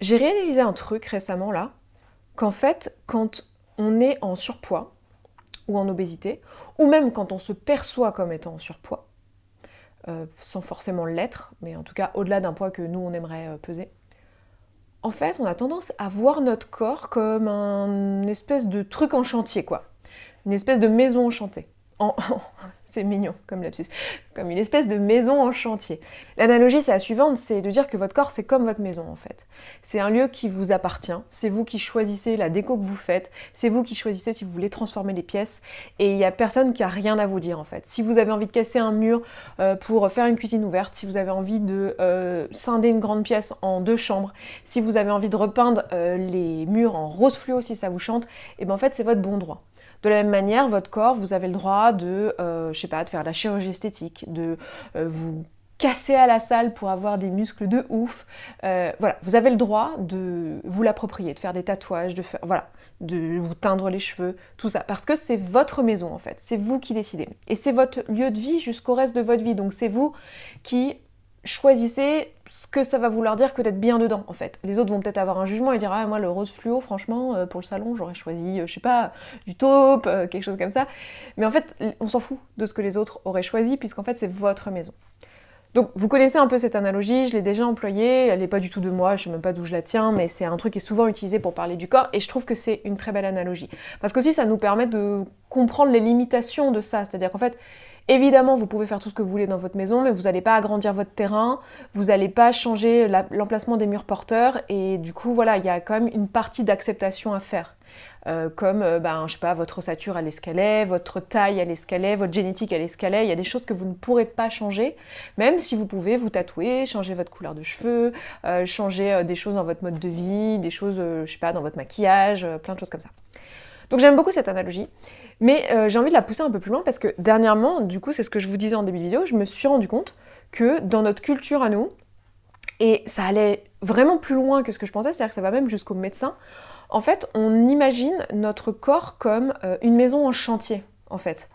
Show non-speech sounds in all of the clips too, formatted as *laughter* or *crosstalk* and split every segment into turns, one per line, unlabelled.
J'ai réalisé un truc récemment là, qu'en fait, quand on est en surpoids ou en obésité, ou même quand on se perçoit comme étant en surpoids, euh, sans forcément l'être, mais en tout cas au-delà d'un poids que nous on aimerait euh, peser, en fait, on a tendance à voir notre corps comme un une espèce de truc en chantier, quoi. Une espèce de maison enchantée. *laughs* c'est mignon comme lapsus, comme une espèce de maison en chantier. L'analogie, c'est la suivante, c'est de dire que votre corps, c'est comme votre maison en fait. C'est un lieu qui vous appartient, c'est vous qui choisissez la déco que vous faites, c'est vous qui choisissez si vous voulez transformer les pièces, et il n'y a personne qui a rien à vous dire en fait. Si vous avez envie de casser un mur euh, pour faire une cuisine ouverte, si vous avez envie de euh, scinder une grande pièce en deux chambres, si vous avez envie de repeindre euh, les murs en rose fluo si ça vous chante, et eh bien en fait c'est votre bon droit. De la même manière, votre corps, vous avez le droit de, euh, je sais pas, de faire de la chirurgie esthétique, de euh, vous casser à la salle pour avoir des muscles de ouf. Euh, voilà, vous avez le droit de vous l'approprier, de faire des tatouages, de faire, voilà, de vous teindre les cheveux, tout ça, parce que c'est votre maison en fait, c'est vous qui décidez et c'est votre lieu de vie jusqu'au reste de votre vie. Donc c'est vous qui choisissez ce que ça va vouloir dire que d'être bien dedans en fait. Les autres vont peut-être avoir un jugement et dire ah moi le rose fluo franchement euh, pour le salon j'aurais choisi euh, je sais pas du taupe euh, quelque chose comme ça. Mais en fait on s'en fout de ce que les autres auraient choisi puisqu'en fait c'est votre maison. Donc vous connaissez un peu cette analogie, je l'ai déjà employée, elle n'est pas du tout de moi, je sais même pas d'où je la tiens, mais c'est un truc qui est souvent utilisé pour parler du corps et je trouve que c'est une très belle analogie. Parce qu'aussi ça nous permet de comprendre les limitations de ça, c'est-à-dire qu'en fait Évidemment, vous pouvez faire tout ce que vous voulez dans votre maison, mais vous n'allez pas agrandir votre terrain, vous n'allez pas changer l'emplacement des murs porteurs, et du coup, voilà, il y a quand même une partie d'acceptation à faire. Euh, comme, euh, ben, je sais pas, votre ossature à l'escalier, votre taille à l'escalier, votre génétique à l'escalier, il y a des choses que vous ne pourrez pas changer, même si vous pouvez vous tatouer, changer votre couleur de cheveux, euh, changer des choses dans votre mode de vie, des choses, je sais pas, dans votre maquillage, plein de choses comme ça. Donc j'aime beaucoup cette analogie. Mais euh, j'ai envie de la pousser un peu plus loin parce que dernièrement, du coup, c'est ce que je vous disais en début de vidéo, je me suis rendu compte que dans notre culture à nous, et ça allait vraiment plus loin que ce que je pensais, c'est-à-dire que ça va même jusqu'au médecin, en fait, on imagine notre corps comme euh, une maison en chantier, en fait.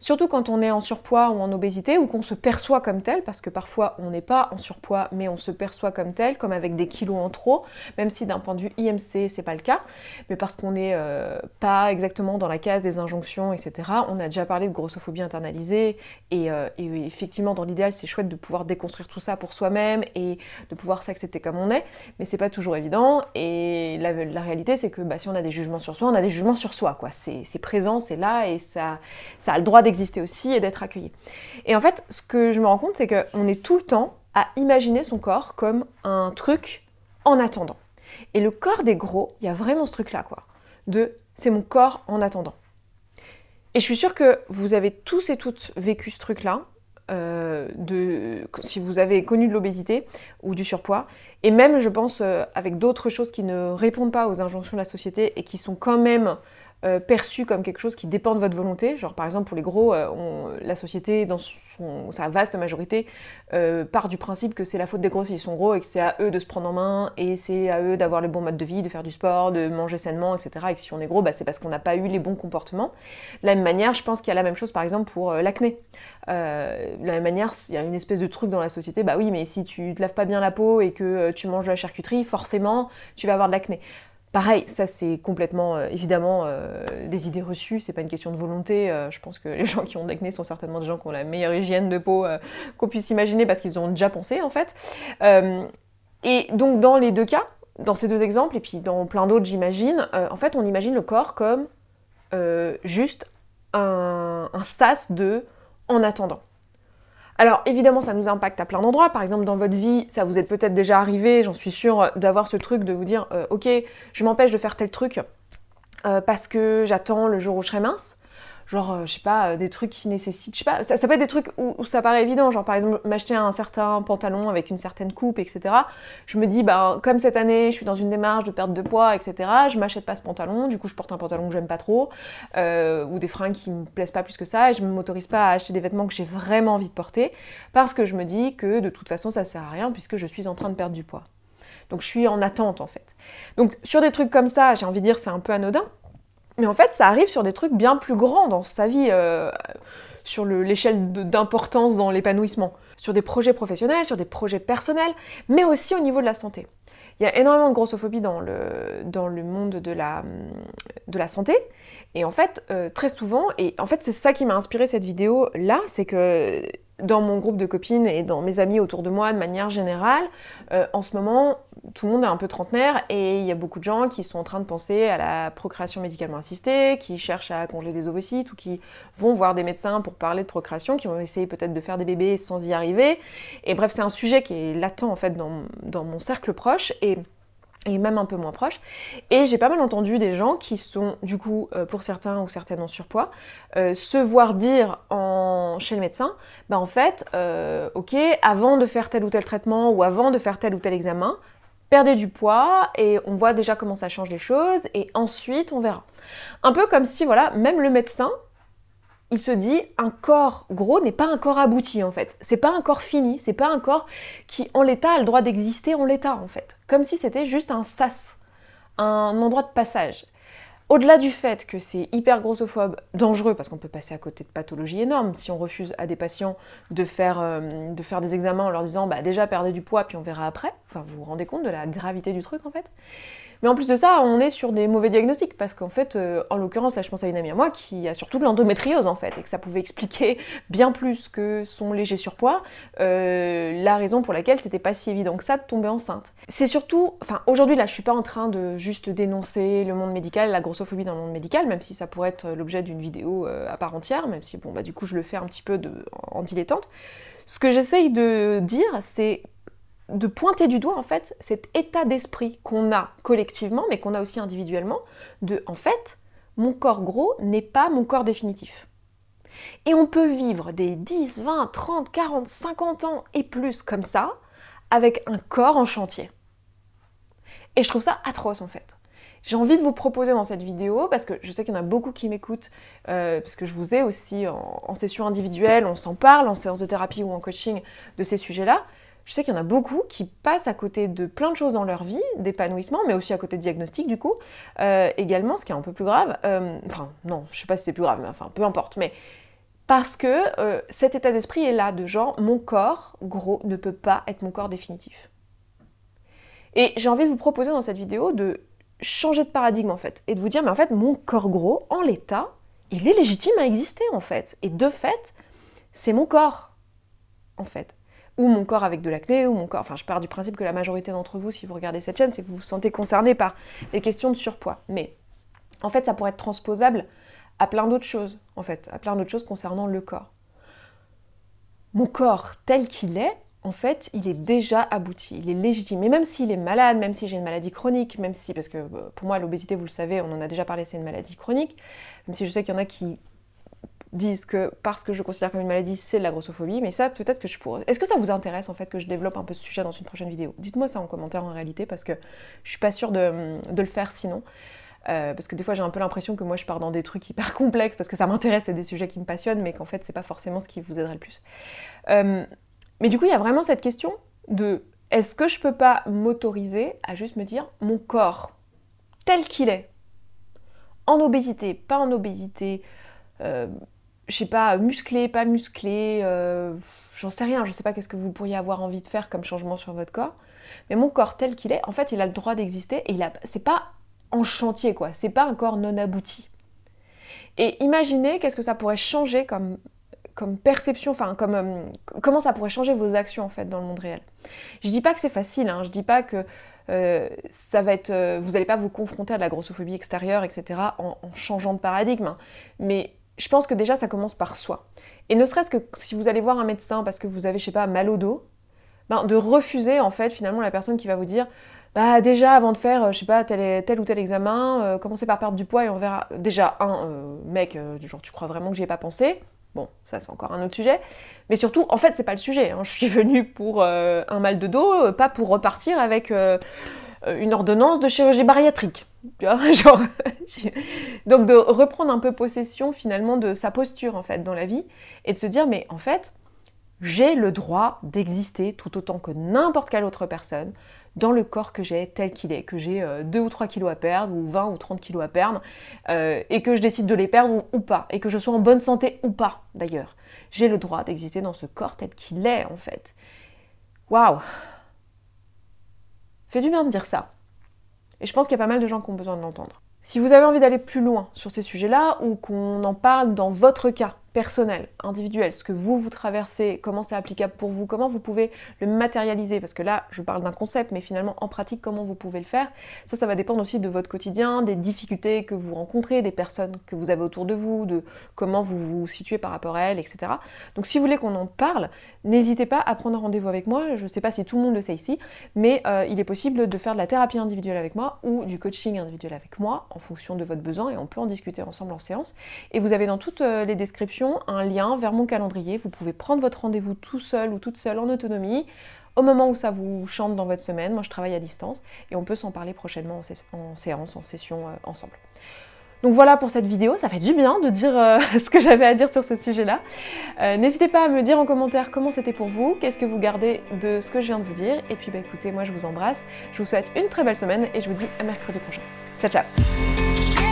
Surtout quand on est en surpoids ou en obésité ou qu'on se perçoit comme tel, parce que parfois on n'est pas en surpoids mais on se perçoit comme tel, comme avec des kilos en trop, même si d'un point de vue IMC c'est pas le cas, mais parce qu'on n'est euh, pas exactement dans la case des injonctions, etc. On a déjà parlé de grossophobie internalisée euh, et, effectivement dans l'idéal c'est chouette de pouvoir déconstruire tout ça pour soi-même et de pouvoir s'accepter comme on est, mais c'est pas toujours évident et la, la réalité c'est que bah, si on a des jugements sur soi, on a des jugements sur soi quoi, c'est présent, c'est là et ça, ça a le droit exister aussi et d'être accueilli. Et en fait, ce que je me rends compte, c'est qu'on est tout le temps à imaginer son corps comme un truc en attendant. Et le corps des gros, il y a vraiment ce truc-là, quoi. De c'est mon corps en attendant. Et je suis sûre que vous avez tous et toutes vécu ce truc-là, euh, de, si vous avez connu de l'obésité ou du surpoids, et même, je pense, euh, avec d'autres choses qui ne répondent pas aux injonctions de la société et qui sont quand même euh, perçu comme quelque chose qui dépend de votre volonté. Genre par exemple pour les gros, euh, la société dans sa vaste majorité euh, part du principe que c'est la faute des gros s'ils sont gros et que c'est à eux de se prendre en main et c'est à eux d'avoir le bon mode de vie, de faire du sport, de manger sainement, etc. Et que si on est gros, bah, c'est parce qu'on n'a pas eu les bons comportements. De la même manière, je pense qu'il y a la même chose par exemple pour l'acné. de la même manière, il y a une espèce de truc dans la société, bah oui, mais si tu te laves pas bien la peau et que tu manges de la charcuterie, forcément tu vas avoir de l'acné. Pareil, ça c'est complètement euh, évidemment euh, des idées reçues, c'est pas une question de volonté. Euh, je pense que *laughs* les gens qui ont de l'acné sont certainement des gens qui ont la meilleure hygiène de peau qu'on puisse imaginer parce qu'ils ont déjà pensé en fait. et donc dans les deux cas, dans ces deux exemples et puis dans plein d'autres j'imagine, en fait on imagine le corps comme juste un sas de en attendant. Alors évidemment, ça nous impacte à plein d'endroits. Par exemple, dans votre vie, ça vous est peut-être déjà arrivé, j'en suis sûre, d'avoir ce truc de vous dire, euh, ok, je m'empêche de faire tel truc euh, parce que j'attends le jour où je serai mince genre, euh, je sais pas, euh, des trucs qui nécessitent, je sais pas, ça, peut être des trucs où, ça paraît évident, genre par exemple m'acheter un certain pantalon avec une certaine coupe, etc. Je me dis, ben, comme cette année, je suis dans une démarche de perte de poids, etc., je m'achète pas ce pantalon, du coup, je porte un pantalon que j'aime pas trop, euh, ou des fringues qui me plaisent pas plus que ça, et je m'autorise pas à acheter des vêtements que j'ai vraiment envie de porter, parce que je me dis que de toute façon, ça sert à rien puisque je suis en train de perdre du poids. Donc je suis en attente en fait. Donc sur des trucs comme ça, j'ai envie de dire c'est un peu anodin, mais en fait, ça arrive sur des trucs bien plus grands dans sa vie, euh, sur l'échelle d'importance dans l'épanouissement, sur des projets professionnels, sur des projets personnels, mais aussi au niveau de la santé. Il y a énormément de grossophobie dans le, dans le monde de la, de la santé. Et en fait, euh, très souvent, et en fait c'est ça qui m'a inspiré cette vidéo là, c'est que dans mon groupe de copines et dans mes amis autour de moi de manière générale, euh, en ce moment, tout le monde est un peu trentenaire et il y a beaucoup de gens qui sont en train de penser à la procréation médicalement assistée, qui cherchent à congeler des ovocytes ou qui vont voir des médecins pour parler de procréation, qui vont essayer peut-être de faire des bébés sans y arriver. Et bref, c'est un sujet qui est latent en fait dans, dans mon cercle proche et et même un peu moins proche. Et j'ai pas mal entendu des gens qui sont, du coup, euh, pour certains ou certaines en surpoids, euh, se voir dire chez le médecin, bah en fait, euh, ok, avant de faire tel ou tel traitement ou avant de faire tel ou tel examen, perdez du poids et on voit déjà comment ça change les choses et ensuite on verra. Un peu comme si, voilà, même le médecin il se dit un corps gros n'est pas un corps abouti en fait. C'est pas un corps fini, c'est pas un corps qui en l'état a le droit d'exister en l'état en fait. Comme si c'était juste un sas, un endroit de passage. Au-delà du fait que c'est hyper grossophobe, dangereux parce qu'on peut passer à côté de pathologies énormes si on refuse à des patients de faire, euh, de faire des examens en leur disant bah déjà perdez du poids puis on verra après. Enfin vous vous rendez compte de la gravité du truc en fait. Mais en plus de ça, on est sur des mauvais diagnostics parce qu'en fait, euh, en l'occurrence, là, je pense à une amie à moi qui a surtout de l'endométriose en fait, et que ça pouvait expliquer bien plus que son léger surpoids, euh, la raison pour laquelle c'était pas si évident que ça de tomber enceinte. C'est surtout, enfin, aujourd'hui, là, je suis pas en train de juste dénoncer le monde médical, la grossophobie dans le monde médical, même si ça pourrait être l'objet d'une vidéo euh, à part entière, même si bon, bah du coup, je le fais un petit peu de, en dilettante. Ce que j'essaye de dire, c'est de pointer du doigt en fait cet état d'esprit qu'on a collectivement mais qu'on a aussi individuellement de en fait mon corps gros n'est pas mon corps définitif. Et on peut vivre des 10, 20, 30, 40, 50 ans et plus comme ça avec un corps en chantier. Et je trouve ça atroce en fait. J'ai envie de vous proposer dans cette vidéo, parce que je sais qu'il y en a beaucoup qui m'écoutent, euh, parce que je vous ai aussi en, en session individuelle, on s'en parle, en séance de thérapie ou en coaching de ces sujets-là, je sais qu'il y en a beaucoup qui passent à côté de plein de choses dans leur vie, d'épanouissement, mais aussi à côté de diagnostic du coup. Euh, également, ce qui est un peu plus grave, euh, enfin non, je ne sais pas si c'est plus grave, mais enfin peu importe, mais parce que euh, cet état d'esprit est là de genre mon corps gros ne peut pas être mon corps définitif. Et j'ai envie de vous proposer dans cette vidéo de changer de paradigme en fait et de vous dire mais en fait mon corps gros en l'état, il est légitime à exister en fait et de fait, c'est mon corps en fait ou mon corps avec de l'acné, ou mon corps. Enfin, je pars du principe que la majorité d'entre vous, si vous regardez cette chaîne, c'est que vous vous sentez concerné par les questions de surpoids. Mais en fait, ça pourrait être transposable à plein d'autres choses, en fait, à plein d'autres choses concernant le corps. Mon corps tel qu'il est, en fait, il est déjà abouti, il est légitime. Et même s'il est malade, même si j'ai une maladie chronique, même si, parce que euh, pour moi, l'obésité, vous le savez, on en a déjà parlé, c'est une maladie chronique, même si je sais qu'il y en a qui disent que parce que je considère comme une maladie, c'est de la grossophobie, mais ça, peut-être que je pourrais. Est-ce que ça vous intéresse en fait que je développe un peu ce sujet dans une prochaine vidéo Dites-moi ça en commentaire en réalité, parce que je suis pas sûre de, le faire sinon. Euh, parce que des fois j'ai un peu l'impression que moi je pars dans des trucs hyper complexes parce que ça m'intéresse et des sujets qui me passionnent, mais qu'en fait c'est pas forcément ce qui vous aiderait le plus. Euh, mais du coup il y a vraiment cette question de est-ce que je peux pas m'autoriser à juste me dire mon corps tel qu'il est, en obésité, pas en obésité, euh, je sais pas, musclé, pas musclé, euh, j'en sais rien, je sais pas qu'est-ce que vous pourriez avoir envie de faire comme changement sur votre corps. Mais mon corps tel qu'il est, en fait, il a le droit d'exister et il a, c'est pas en chantier quoi, c'est pas un corps non abouti. Et imaginez qu'est-ce que ça pourrait changer comme, comme perception, enfin comme euh, comment ça pourrait changer vos actions en fait dans le monde réel. Je dis pas que c'est facile, hein. je dis pas que euh, ça va être, vous n'allez pas vous confronter à de la grossophobie extérieure, etc. en, changeant de paradigme, hein. mais je pense que déjà ça commence par soi. Et ne serait-ce que si vous allez voir un médecin parce que vous avez, je sais pas, mal au dos, ben, de refuser en fait finalement la personne qui va vous dire bah déjà avant de faire euh, je sais pas tel, ou tel examen euh, commencez par perdre du poids et on verra déjà un euh, mec du genre tu crois vraiment que j'y ai pas pensé bon ça c'est encore un autre sujet mais surtout en fait c'est pas le sujet hein. je suis venue pour un mal de dos pas pour repartir avec une ordonnance de chirurgie bariatrique *laughs* donc de reprendre un peu possession finalement de sa posture en fait dans la vie et de se dire mais en fait j'ai le droit d'exister tout autant que n'importe quelle autre personne dans le corps que j'ai tel qu'il est, que j'ai 2 euh, ou 3 kilos à perdre ou 20 ou 30 kilos à perdre euh, et que je décide de les perdre ou, ou pas et que je sois en bonne santé ou pas d'ailleurs. J'ai le droit d'exister dans ce corps tel qu'il est en fait. Waouh Fait du bien de dire ça. Et je pense qu'il y a pas mal de gens qui ont besoin de l'entendre. Si vous avez envie d'aller plus loin sur ces sujets-là ou qu'on en parle dans votre cas, personnel, individuel, ce que vous, vous traversez, comment c'est applicable pour vous, comment vous pouvez le matérialiser, parce que là, je parle d'un concept, mais finalement, en pratique, comment vous pouvez le faire, ça, ça va dépendre aussi de votre quotidien, des difficultés que vous rencontrez, des personnes que vous avez autour de vous, de comment vous vous situez par rapport à elles, etc. Donc, si vous voulez qu'on en parle, n'hésitez pas à prendre rendez-vous avec moi, je ne sais pas si tout le monde le sait ici, mais euh, il est possible de faire de la thérapie individuelle avec moi ou du coaching individuel avec moi, en fonction de votre besoin, et on peut en discuter ensemble en séance. Et vous avez dans toutes euh, les descriptions un lien vers mon calendrier. Vous pouvez prendre votre rendez-vous tout seul ou toute seule en autonomie au moment où ça vous chante dans votre semaine. Moi, je travaille à distance et on peut s'en parler prochainement en, séance, en session euh, ensemble. Donc voilà pour cette vidéo, ça fait du bien de dire euh, *laughs* ce que j'avais à dire sur ce sujet-là. Euh, n'hésitez pas à me dire en commentaire comment c'était pour vous, qu'est-ce que vous gardez de ce que je viens de vous dire. Et puis bah, écoutez, moi je vous embrasse, je vous souhaite une très belle semaine et je vous dis à mercredi prochain. Ciao ciao